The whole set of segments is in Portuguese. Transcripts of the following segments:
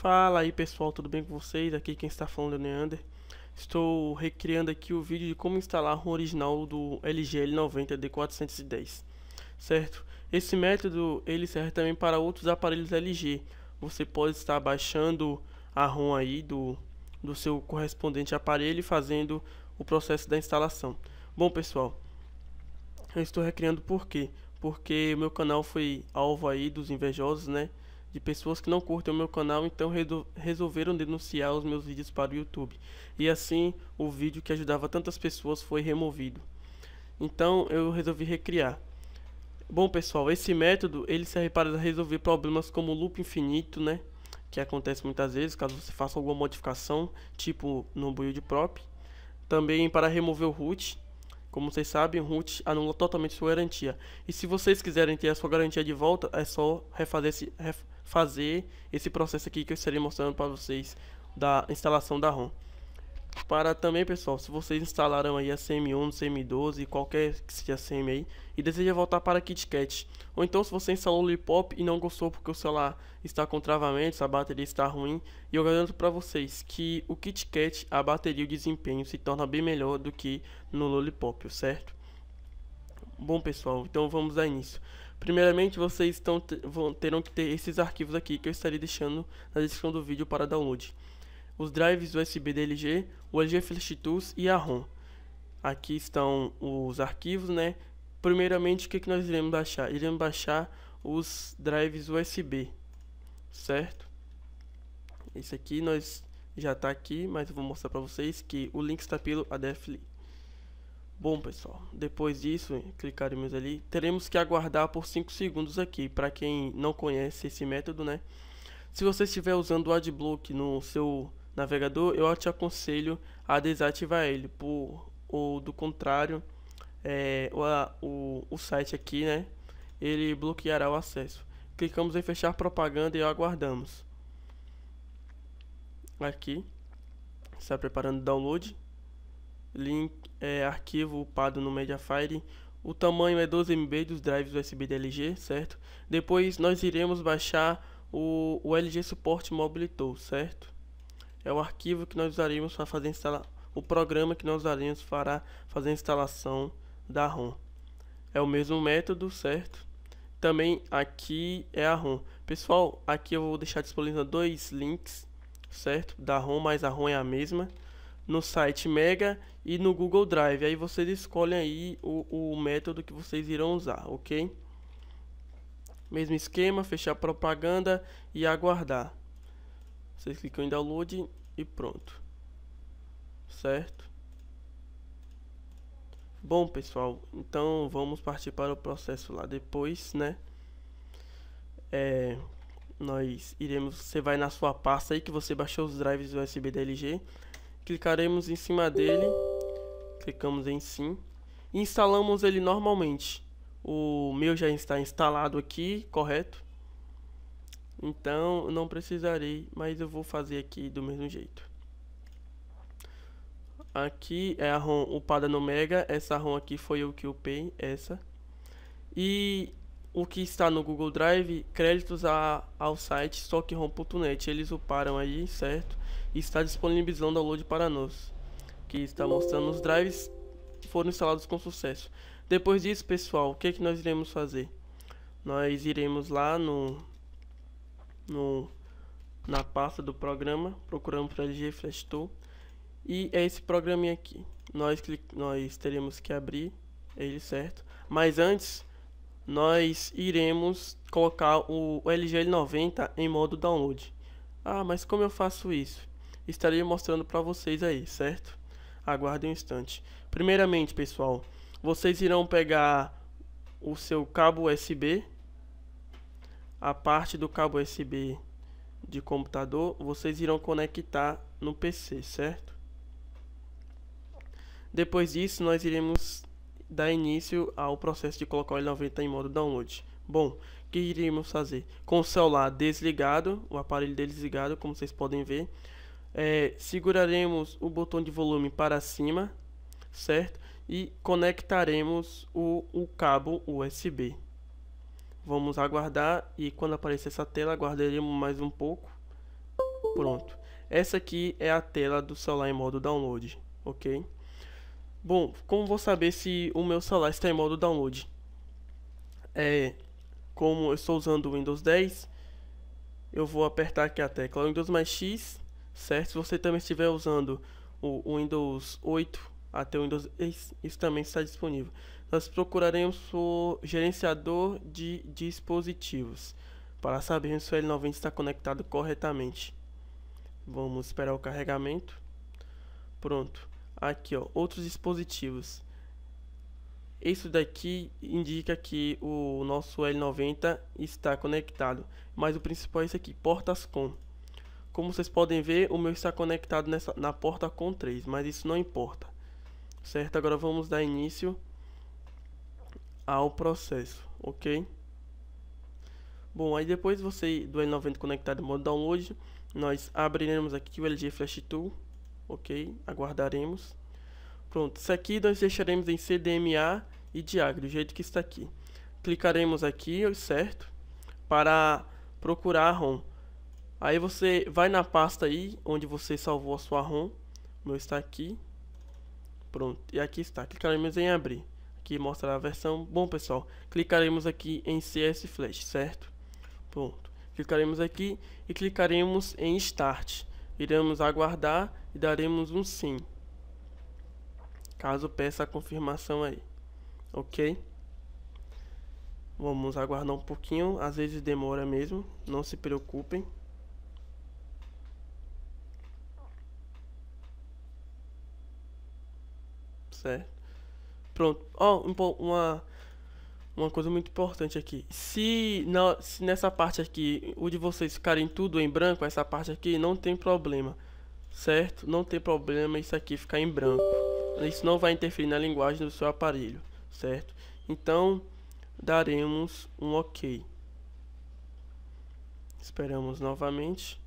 Fala aí pessoal, tudo bem com vocês? Aqui quem está falando é o Neander. Estou recriando aqui o vídeo de como instalar o original do LGL90D410, certo? Esse método ele serve também para outros aparelhos LG. Você pode estar baixando a ROM aí do, do seu correspondente aparelho e fazendo o processo da instalação. Bom pessoal, eu estou recriando por quê? Porque meu canal foi alvo aí dos invejosos, né? de pessoas que não curtem o meu canal, então resolveram denunciar os meus vídeos para o YouTube. E assim, o vídeo que ajudava tantas pessoas foi removido. Então, eu resolvi recriar. Bom, pessoal, esse método, ele serve para resolver problemas como loop infinito, né? Que acontece muitas vezes, caso você faça alguma modificação, tipo no build prop. Também para remover o root, como vocês sabem, o root anula totalmente sua garantia. E se vocês quiserem ter a sua garantia de volta, é só refazer esse, fazer esse processo aqui que eu estarei mostrando para vocês da instalação da ROM. Para também, pessoal, se vocês instalaram aí a CM1, CM12, qualquer que seja a CM aí, e deseja voltar para KitKat, ou então se você instalou o Lollipop e não gostou porque o celular está com travamentos, a bateria está ruim, e eu garanto para vocês que o KitKat, a bateria e o desempenho se torna bem melhor do que no Lollipop, certo? Bom, pessoal, então vamos dar início. Primeiramente, vocês estão, vão, terão que ter esses arquivos aqui que eu estarei deixando na descrição do vídeo para download. Os drives USB DLG, o LG Flash Tools e a ROM. Aqui estão os arquivos, né? Primeiramente, o que, que nós iremos baixar? Iremos baixar os drives USB, certo? Esse aqui nós já está aqui, mas eu vou mostrar para vocês que o link está pelo ADF Link. Bom, pessoal, depois disso, clicaremos ali, teremos que aguardar por 5 segundos aqui, para quem não conhece esse método, né? Se você estiver usando o AdBlock no seu navegador, eu te aconselho a desativar ele, por, ou do contrário, é, o, o, o site aqui, né? Ele bloqueará o acesso. Clicamos em fechar propaganda e aguardamos. Aqui, está preparando o download link, é, arquivo upado no Mediafire. O tamanho é 12 MB dos drives USB da LG, certo? Depois nós iremos baixar o, o LG Support Mobile Tool, certo? É o arquivo que nós usaremos para fazer instalar o programa que nós usaremos para fazer a instalação da ROM. É o mesmo método, certo? Também aqui é a ROM. Pessoal, aqui eu vou deixar disponível dois links, certo? Da ROM, mas a ROM é a mesma no site Mega e no Google Drive. Aí vocês escolhem aí o, o método que vocês irão usar, ok? Mesmo esquema, fechar propaganda e aguardar. Vocês clicam em download e pronto. Certo? Bom, pessoal, então vamos partir para o processo lá depois, né? É, nós iremos, você vai na sua pasta aí que você baixou os drives USB da LG clicaremos em cima dele, clicamos em sim, e instalamos ele normalmente. O meu já está instalado aqui, correto? Então não precisarei, mas eu vou fazer aqui do mesmo jeito. Aqui é a ROM upada no Mega, essa ROM aqui foi eu que upei, essa. E o que está no Google Drive, créditos a, ao site stockhome.net. Eles uparam aí, certo? E está disponibilizando o download para nós. Que está mostrando os drives foram instalados com sucesso. Depois disso, pessoal, o que, é que nós iremos fazer? Nós iremos lá no, no na pasta do programa, procurando para LG Flash Tool e é esse programinha aqui. Nós, nós teremos que abrir ele, certo? Mas antes nós iremos colocar o LGL90 em modo download. Ah, mas como eu faço isso? Estarei mostrando para vocês aí, certo? Aguardem um instante. Primeiramente, pessoal, vocês irão pegar o seu cabo USB, a parte do cabo USB de computador, vocês irão conectar no PC, certo? Depois disso, nós iremos dá início ao processo de colocar o L90 em modo download. Bom, o que iríamos fazer? Com o celular desligado, o aparelho desligado, como vocês podem ver, é, seguraremos o botão de volume para cima, certo? E conectaremos o, o cabo USB. Vamos aguardar e quando aparecer essa tela, aguardaremos mais um pouco. Pronto. Essa aqui é a tela do celular em modo download, ok? Bom, como vou saber se o meu celular está em modo download? É, como eu estou usando o Windows 10, eu vou apertar aqui a tecla Windows mais X, certo? Se você também estiver usando o Windows 8 até o Windows 10, isso também está disponível. Nós procuraremos o gerenciador de dispositivos para sabermos se o L90 está conectado corretamente. Vamos esperar o carregamento. Pronto. Aqui, ó, outros dispositivos. Isso daqui indica que o nosso L90 está conectado. Mas o principal é esse aqui, portas com. Como vocês podem ver, o meu está conectado nessa, na porta com 3, mas isso não importa. Certo? Agora vamos dar início ao processo, ok? Bom, aí depois você do L90 conectado no modo download, nós abriremos aqui o LG Flash Tool ok? Aguardaremos. Pronto, isso aqui nós deixaremos em CDMA e diário, do jeito que está aqui. Clicaremos aqui, certo? Para procurar a ROM. Aí você vai na pasta aí, onde você salvou a sua ROM. O meu está aqui. Pronto, e aqui está. Clicaremos em abrir. Aqui mostra a versão. Bom, pessoal, clicaremos aqui em CS Flash, certo? Pronto. Clicaremos aqui e clicaremos em Start. Iremos aguardar e daremos um sim, caso peça a confirmação aí, ok? Vamos aguardar um pouquinho, às vezes demora mesmo, não se preocupem. Certo. Pronto. Ó, oh, uma uma coisa muito importante aqui. Se, não, se nessa parte aqui o de vocês ficarem tudo em branco, essa parte aqui não tem problema certo? Não tem problema isso aqui ficar em branco. Isso não vai interferir na linguagem do seu aparelho, certo? Então, daremos um OK. Esperamos novamente.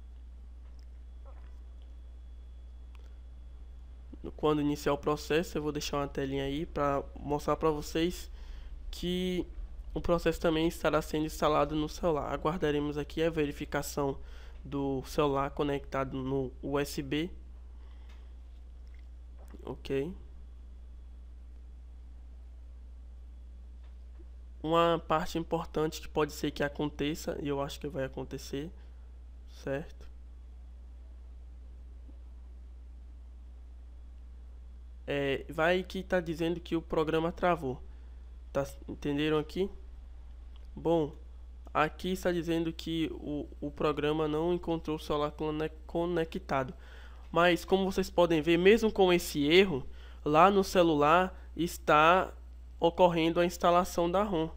Quando iniciar o processo, eu vou deixar uma telinha aí para mostrar para vocês que o processo também estará sendo instalado no celular. Aguardaremos aqui a verificação do celular conectado no USB. Ok. Uma parte importante que pode ser que aconteça, e eu acho que vai acontecer, certo? É, vai que está dizendo que o programa travou. Tá, entenderam aqui? Bom, Aqui está dizendo que o, o programa não encontrou o celular conectado. Mas como vocês podem ver, mesmo com esse erro, lá no celular está ocorrendo a instalação da ROM.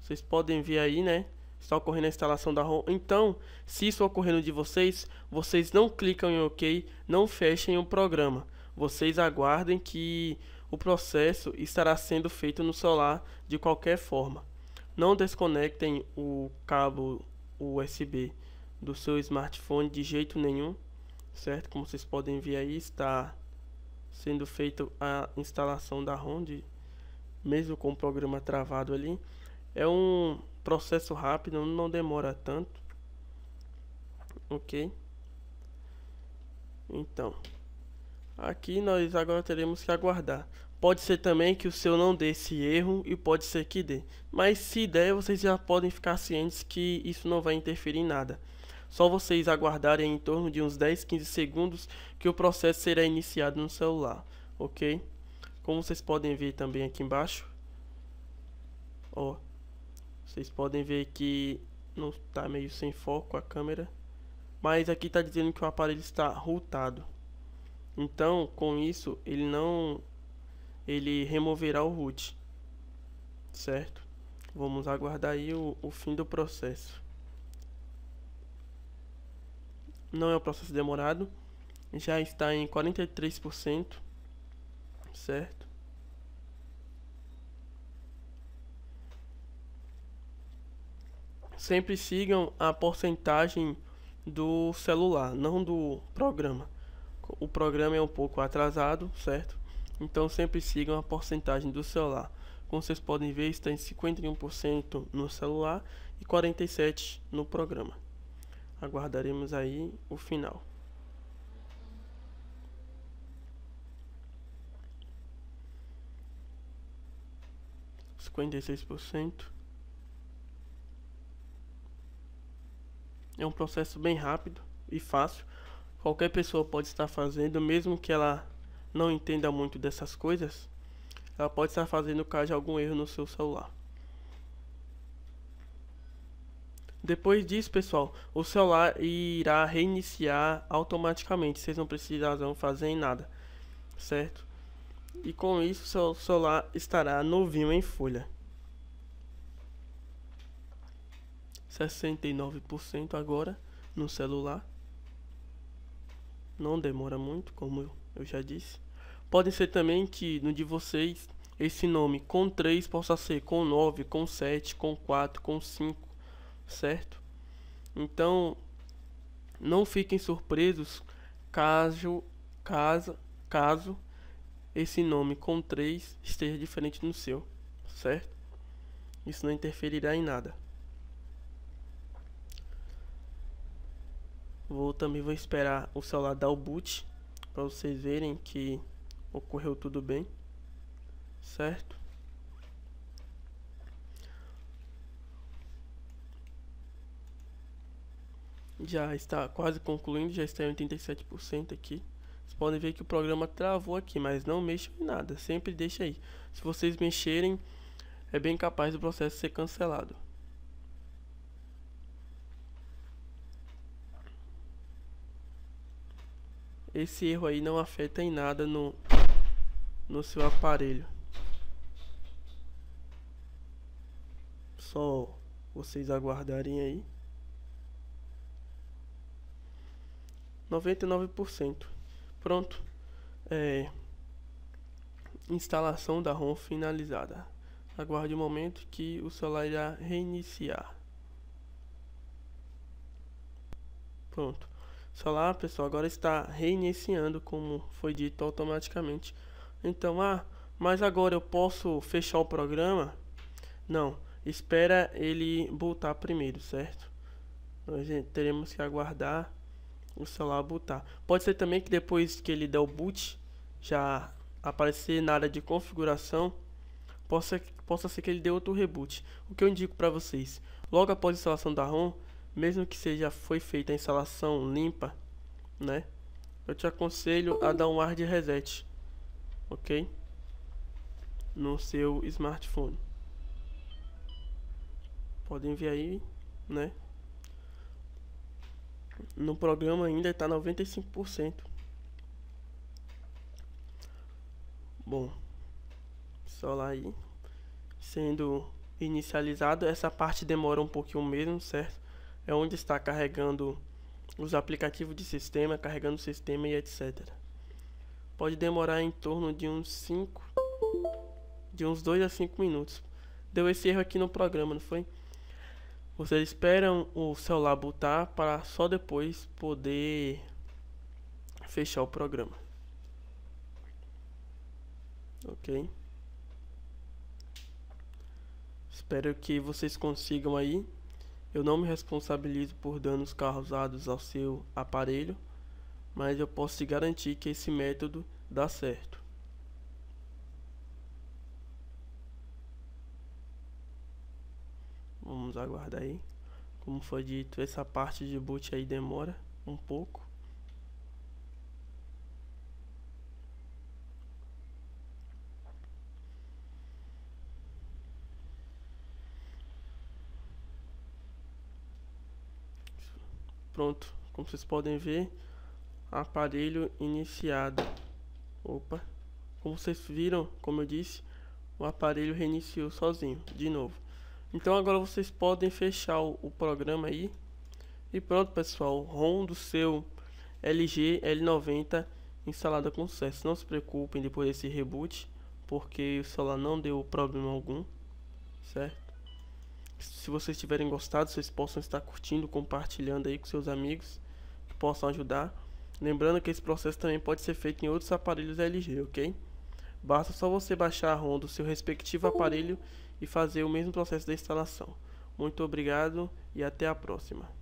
Vocês podem ver aí, né? Está ocorrendo a instalação da ROM. Então, se isso ocorrendo de vocês, vocês não clicam em OK, não fechem o programa. Vocês aguardem que o processo estará sendo feito no celular de qualquer forma. Não desconectem o cabo USB do seu smartphone de jeito nenhum, certo? Como vocês podem ver aí, está sendo feita a instalação da ROM, mesmo com o programa travado ali. É um processo rápido, não demora tanto. Ok? Então, aqui nós agora teremos que aguardar. Pode ser também que o seu não dê esse erro e pode ser que dê. Mas se der, vocês já podem ficar cientes que isso não vai interferir em nada. Só vocês aguardarem em torno de uns 10, 15 segundos que o processo será iniciado no celular, ok? Como vocês podem ver também aqui embaixo, ó, vocês podem ver que não está meio sem foco a câmera, mas aqui está dizendo que o aparelho está rotado. Então, com isso, ele não ele removerá o root, certo? Vamos aguardar aí o, o fim do processo. Não é um processo demorado, já está em 43%, certo? Sempre sigam a porcentagem do celular, não do programa. O programa é um pouco atrasado, certo? Então sempre sigam a porcentagem do celular. Como vocês podem ver, está em 51% no celular e 47% no programa. Aguardaremos aí o final. Cinquenta e seis por cento. É um processo bem rápido e fácil. Qualquer pessoa pode estar fazendo, mesmo que ela não entenda muito dessas coisas, ela pode estar fazendo caso de algum erro no seu celular. Depois disso, pessoal, o celular irá reiniciar automaticamente. Vocês não precisarão fazer nada, certo? E com isso, seu celular estará novinho em folha. 69% agora no celular não demora muito, como eu já disse. Pode ser também que no de vocês esse nome com 3 possa ser com 9, com 7, com 4, com 5, certo? Então, não fiquem surpresos caso caso caso esse nome com 3 esteja diferente do seu, certo? Isso não interferirá em nada. Vou também vou esperar o celular dar o boot para vocês verem que ocorreu tudo bem. Certo? Já está quase concluindo, já está em 87% aqui. Vocês podem ver que o programa travou aqui, mas não mexam em nada, sempre deixa aí. Se vocês mexerem, é bem capaz do processo ser cancelado. esse erro aí não afeta em nada no, no seu aparelho. Só vocês aguardarem aí. 99%. Pronto. É, instalação da ROM finalizada. Aguarde o um momento que o celular irá reiniciar. Pronto lá, pessoal, agora está reiniciando, como foi dito automaticamente. Então, ah, mas agora eu posso fechar o programa? Não, espera ele botar primeiro, certo? Nós teremos que aguardar o celular botar. Pode ser também que depois que ele der o boot, já aparecer na área de configuração, possa, possa ser que ele dê outro reboot. O que eu indico para vocês, logo após a instalação da ROM, mesmo que seja foi feita a instalação limpa, né? Eu te aconselho a dar um ar de reset, ok? No seu smartphone. Podem ver aí, né? No programa ainda está 95%. Bom, só lá aí. Sendo inicializado, essa parte demora um pouquinho mesmo, certo? é onde está carregando os aplicativos de sistema, carregando o sistema e etc. Pode demorar em torno de uns 5 de uns 2 a 5 minutos. Deu esse erro aqui no programa, não foi? Vocês esperam o celular botar para só depois poder fechar o programa. OK? Espero que vocês consigam aí eu não me responsabilizo por danos causados ao seu aparelho, mas eu posso te garantir que esse método dá certo. Vamos aguardar aí. Como foi dito, essa parte de boot aí demora um pouco. Pronto, como vocês podem ver, aparelho iniciado. Opa. Como vocês viram, como eu disse, o aparelho reiniciou sozinho, de novo. Então agora vocês podem fechar o, o programa aí. E pronto, pessoal, o ROM do seu LG L90 instalada com sucesso. Não se preocupem depois desse reboot, porque o celular não deu problema algum, certo? Se vocês tiverem gostado, vocês possam estar curtindo, compartilhando aí com seus amigos que possam ajudar. Lembrando que esse processo também pode ser feito em outros aparelhos LG, ok? Basta só você baixar a ROM do seu respectivo uhum. aparelho e fazer o mesmo processo da instalação. Muito obrigado e até a próxima.